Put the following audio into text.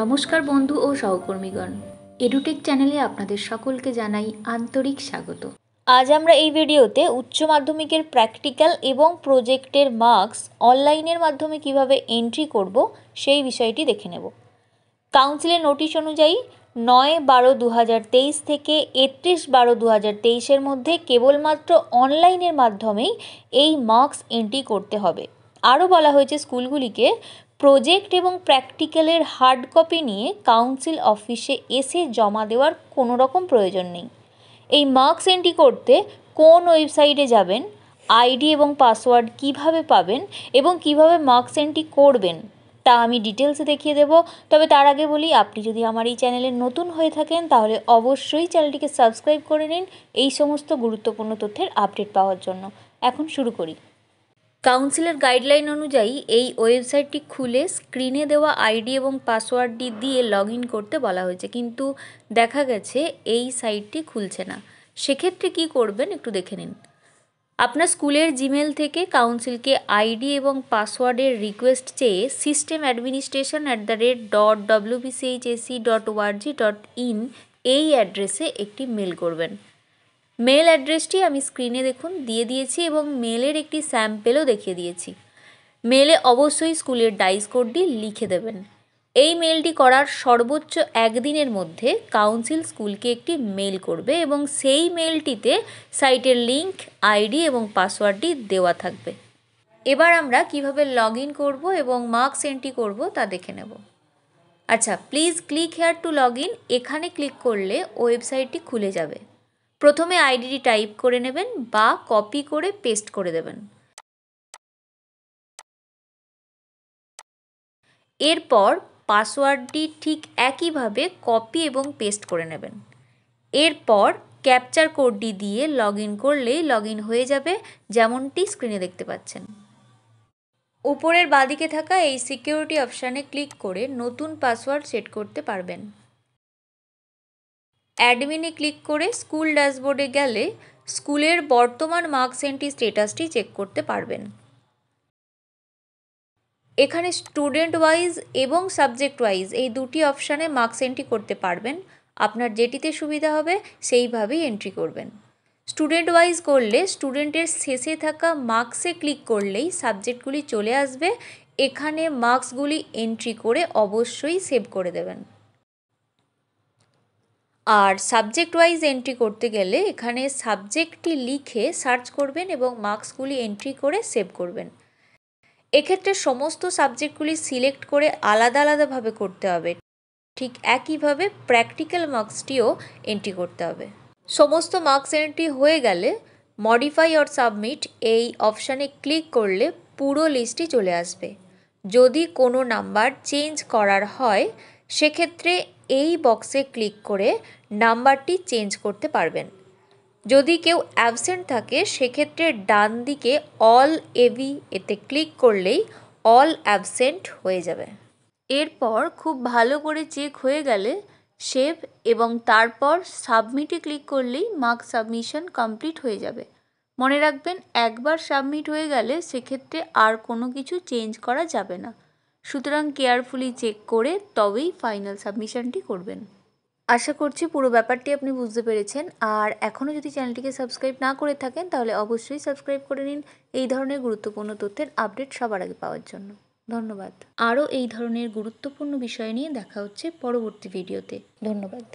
নমস্কার বন্ধু ও সহকর্মীগণ এডুটেক চ্যানেলে আপনাদের সকলকে জানাই আন্তরিক স্বাগত আজ আমরা এই ভিডিওতে উচ্চ মাধ্যমিকের প্র্যাকটিক্যাল এবং প্রজেক্টের মার্কস অনলাইনের মাধ্যমে কিভাবে এন্ট্রি করব সেই বিষয়টি দেখে নেব কাউন্সিলের নোটিশ অনুযায়ী নয় বারো দু থেকে একত্রিশ বারো দু হাজার মধ্যে কেবলমাত্র অনলাইনের মাধ্যমেই এই মার্কস এন্ট্রি করতে হবে আরও বলা হয়েছে স্কুলগুলিকে প্রজেক্ট এবং প্র্যাকটিক্যালের হার্ড কপি নিয়ে কাউন্সিল অফিসে এসে জমা দেওয়ার কোনো রকম প্রয়োজন নেই এই মার্কস এন্ট্রি করতে কোন ওয়েবসাইটে যাবেন আইডি এবং পাসওয়ার্ড কিভাবে পাবেন এবং কিভাবে মার্কস এন্ট্রি করবেন তা আমি ডিটেলসে দেখিয়ে দেব তবে তার আগে বলি আপনি যদি আমার এই চ্যানেলে নতুন হয়ে থাকেন তাহলে অবশ্যই চ্যানেলটিকে সাবস্ক্রাইব করে নিন এই সমস্ত গুরুত্বপূর্ণ তথ্যের আপডেট পাওয়ার জন্য এখন শুরু করি কাউন্সিলের গাইডলাইন অনুযায়ী এই ওয়েবসাইটটি খুলে স্ক্রিনে দেওয়া আইডি এবং পাসওয়ার্ডটি দিয়ে লগ করতে বলা হয়েছে কিন্তু দেখা গেছে এই সাইটটি খুলছে না সেক্ষেত্রে কি করবেন একটু দেখে নিন আপনার স্কুলের জিমেল থেকে কাউন্সিলকে আইডি এবং পাসওয়ার্ডের রিকোয়েস্ট চেয়ে system administration at the rate dot WBCHSC dot org dot in এই অ্যাড্রেসে একটি মেল করবেন মেল অ্যাড্রেসটি আমি স্ক্রিনে দেখুন দিয়ে দিয়েছি এবং মেলের একটি স্যাম্পেলও দেখিয়ে দিয়েছি মেলে অবশ্যই স্কুলের ডাইস কোডটি লিখে দেবেন এই মেলটি করার সর্বোচ্চ একদিনের মধ্যে কাউন্সিল স্কুলকে একটি মেল করবে এবং সেই মেলটিতে সাইটের লিংক আইডি এবং পাসওয়ার্ডটি দেওয়া থাকবে এবার আমরা কিভাবে লগ ইন করবো এবং মার্কস এন্ট্রি করব তা দেখে নেব আচ্ছা please click here to log in এখানে ক্লিক করলে ওয়েবসাইটটি খুলে যাবে প্রথমে আইডিটি টাইপ করে নেবেন বা কপি করে পেস্ট করে দেবেন এরপর পাসওয়ার্ডটি ঠিক একইভাবে কপি এবং পেস্ট করে নেবেন এরপর ক্যাপচার কোডটি দিয়ে লগ ইন করলেই লগ ইন হয়ে যাবে যেমনটি স্ক্রিনে দেখতে পাচ্ছেন উপরের বাঁদিকে থাকা এই সিকিউরিটি অপশানে ক্লিক করে নতুন পাসওয়ার্ড সেট করতে পারবেন অ্যাডমিনে ক্লিক করে স্কুল ড্যাশবোর্ডে গেলে স্কুলের বর্তমান মার্কস এন্ট্রি স্টেটাসটি চেক করতে পারবেন এখানে স্টুডেন্ট ওয়াইজ এবং সাবজেক্ট ওয়াইজ এই দুটি অপশানে মার্কস এন্ট্রি করতে পারবেন আপনার যেটিতে সুবিধা হবে সেইভাবেই এন্ট্রি করবেন স্টুডেন্ট ওয়াইজ করলে স্টুডেন্টের শেষে থাকা মার্কসে ক্লিক করলেই সাবজেক্টগুলি চলে আসবে এখানে মার্কসগুলি এন্ট্রি করে অবশ্যই সেভ করে দেবেন আর সাবজেক্ট ওয়াইজ এন্ট্রি করতে গেলে এখানে সাবজেক্টটি লিখে সার্চ করবেন এবং মার্কসগুলি এন্ট্রি করে সেভ করবেন এক্ষেত্রে সমস্ত সাবজেক্টগুলি সিলেক্ট করে আলাদা আলাদাভাবে করতে হবে ঠিক একইভাবে প্র্যাকটিক্যাল মার্কসটিও এন্ট্রি করতে হবে সমস্ত মার্কস এন্ট্রি হয়ে গেলে মডিফাই অর সাবমিট এই অপশানে ক্লিক করলে পুরো লিস্টটি চলে আসবে যদি কোনো নাম্বার চেঞ্জ করার হয় সেক্ষেত্রে এই বক্সে ক্লিক করে নাম্বারটি চেঞ্জ করতে পারবেন যদি কেউ অ্যাবসেন্ট থাকে সেক্ষেত্রে ডান দিকে অল এভি এতে ক্লিক করলেই অল অ্যাবসেন্ট হয়ে যাবে এরপর খুব ভালো করে চেক হয়ে গেলে সেভ এবং তারপর সাবমিটে ক্লিক করলেই মার্ক সাবমিশন কমপ্লিট হয়ে যাবে মনে রাখবেন একবার সাবমিট হয়ে গেলে সেক্ষেত্রে আর কোনো কিছু চেঞ্জ করা যাবে না সুতরাং কেয়ারফুলি চেক করে তবেই ফাইনাল সাবমিশনটি করবেন আশা করছি পুরো ব্যাপারটি আপনি বুঝতে পেরেছেন আর এখনও যদি চ্যানেলটিকে সাবস্ক্রাইব না করে থাকেন তাহলে অবশ্যই সাবস্ক্রাইব করে নিন এই ধরনের গুরুত্বপূর্ণ তথ্যের আপডেট সবার আগে পাওয়ার জন্য ধন্যবাদ আরও এই ধরনের গুরুত্বপূর্ণ বিষয় নিয়ে দেখা হচ্ছে পরবর্তী ভিডিওতে ধন্যবাদ